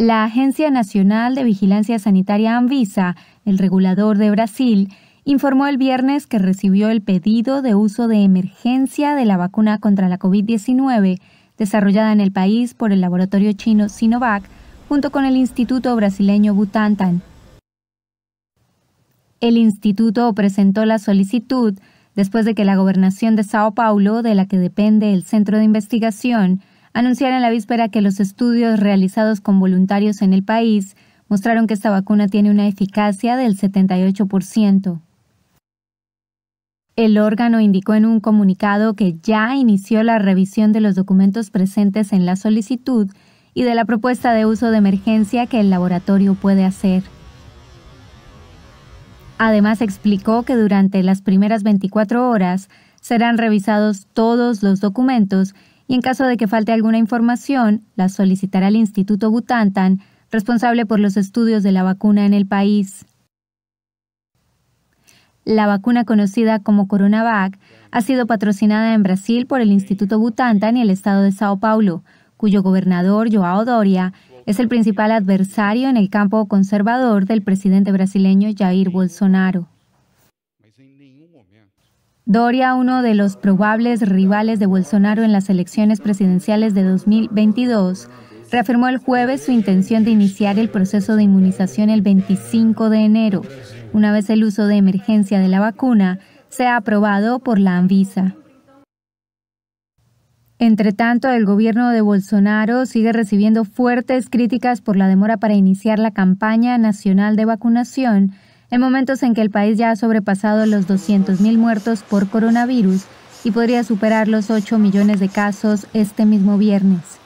La Agencia Nacional de Vigilancia Sanitaria Anvisa, el regulador de Brasil, informó el viernes que recibió el pedido de uso de emergencia de la vacuna contra la COVID-19 desarrollada en el país por el laboratorio chino Sinovac junto con el Instituto brasileño Butantan. El instituto presentó la solicitud después de que la gobernación de Sao Paulo, de la que depende el centro de investigación, anunciaron en la víspera que los estudios realizados con voluntarios en el país mostraron que esta vacuna tiene una eficacia del 78%. El órgano indicó en un comunicado que ya inició la revisión de los documentos presentes en la solicitud y de la propuesta de uso de emergencia que el laboratorio puede hacer. Además explicó que durante las primeras 24 horas serán revisados todos los documentos y en caso de que falte alguna información, la solicitará el Instituto Butantan, responsable por los estudios de la vacuna en el país. La vacuna conocida como CoronaVac ha sido patrocinada en Brasil por el Instituto Butantan y el Estado de Sao Paulo, cuyo gobernador Joao Doria es el principal adversario en el campo conservador del presidente brasileño Jair Bolsonaro. Doria, uno de los probables rivales de Bolsonaro en las elecciones presidenciales de 2022, reafirmó el jueves su intención de iniciar el proceso de inmunización el 25 de enero, una vez el uso de emergencia de la vacuna sea aprobado por la Anvisa. Entretanto, el gobierno de Bolsonaro sigue recibiendo fuertes críticas por la demora para iniciar la campaña nacional de vacunación en momentos en que el país ya ha sobrepasado los 200.000 muertos por coronavirus y podría superar los 8 millones de casos este mismo viernes.